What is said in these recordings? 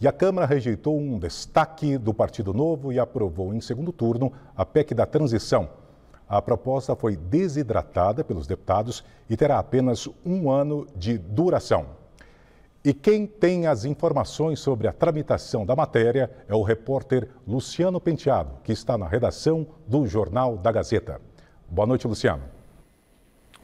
E a Câmara rejeitou um destaque do Partido Novo e aprovou em segundo turno a PEC da transição. A proposta foi desidratada pelos deputados e terá apenas um ano de duração. E quem tem as informações sobre a tramitação da matéria é o repórter Luciano Penteado, que está na redação do Jornal da Gazeta. Boa noite, Luciano.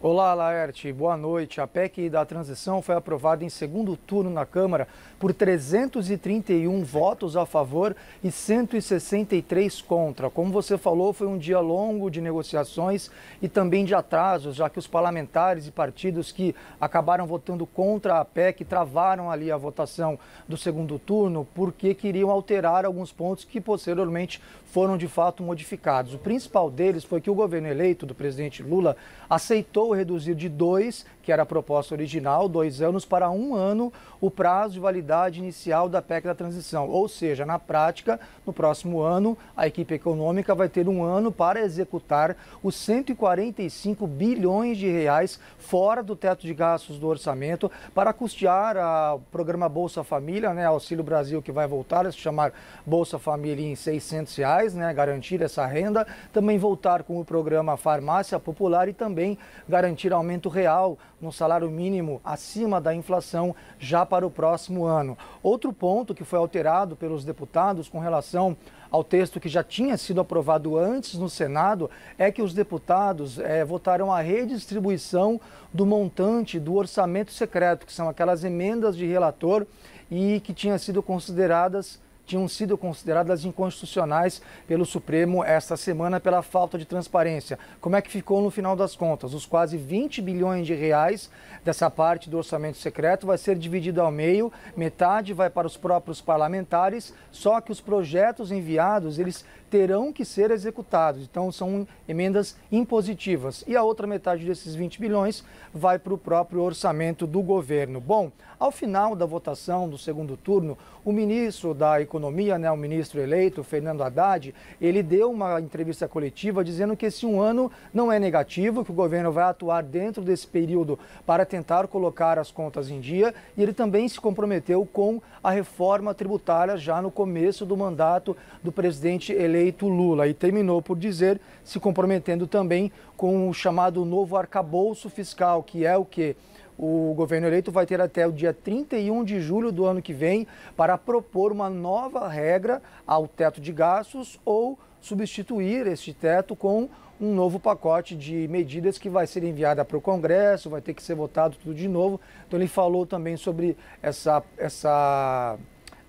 Olá, Laerte. Boa noite. A PEC da transição foi aprovada em segundo turno na Câmara por 331 votos a favor e 163 contra. Como você falou, foi um dia longo de negociações e também de atrasos, já que os parlamentares e partidos que acabaram votando contra a PEC travaram ali a votação do segundo turno porque queriam alterar alguns pontos que posteriormente foram de fato modificados. O principal deles foi que o governo eleito do presidente Lula aceitou reduzir de dois, que era a proposta original, dois anos, para um ano o prazo de validade inicial da PEC da transição. Ou seja, na prática, no próximo ano, a equipe econômica vai ter um ano para executar os 145 bilhões de reais fora do teto de gastos do orçamento para custear o programa Bolsa Família, né, Auxílio Brasil que vai voltar a se chamar Bolsa Família em 600 reais, né, garantir essa renda, também voltar com o programa Farmácia Popular e também garantir garantir aumento real no salário mínimo acima da inflação já para o próximo ano. Outro ponto que foi alterado pelos deputados com relação ao texto que já tinha sido aprovado antes no Senado é que os deputados é, votaram a redistribuição do montante do orçamento secreto, que são aquelas emendas de relator e que tinham sido consideradas tinham sido consideradas inconstitucionais pelo Supremo esta semana pela falta de transparência. Como é que ficou no final das contas? Os quase 20 bilhões de reais dessa parte do orçamento secreto vai ser dividido ao meio, metade vai para os próprios parlamentares, só que os projetos enviados, eles terão que ser executados. Então são emendas impositivas. E a outra metade desses 20 bilhões vai para o próprio orçamento do governo. Bom, ao final da votação do segundo turno, o ministro da Economia Economia, né, o ministro eleito, Fernando Haddad, ele deu uma entrevista coletiva dizendo que esse um ano não é negativo, que o governo vai atuar dentro desse período para tentar colocar as contas em dia e ele também se comprometeu com a reforma tributária já no começo do mandato do presidente eleito Lula e terminou por dizer, se comprometendo também com o chamado novo arcabouço fiscal, que é o que? O governo eleito vai ter até o dia 31 de julho do ano que vem para propor uma nova regra ao teto de gastos ou substituir este teto com um novo pacote de medidas que vai ser enviada para o Congresso, vai ter que ser votado tudo de novo. Então ele falou também sobre essa, essa,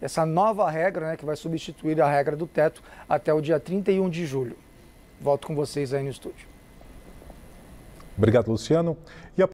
essa nova regra, né, que vai substituir a regra do teto até o dia 31 de julho. Volto com vocês aí no estúdio. Obrigado, Luciano.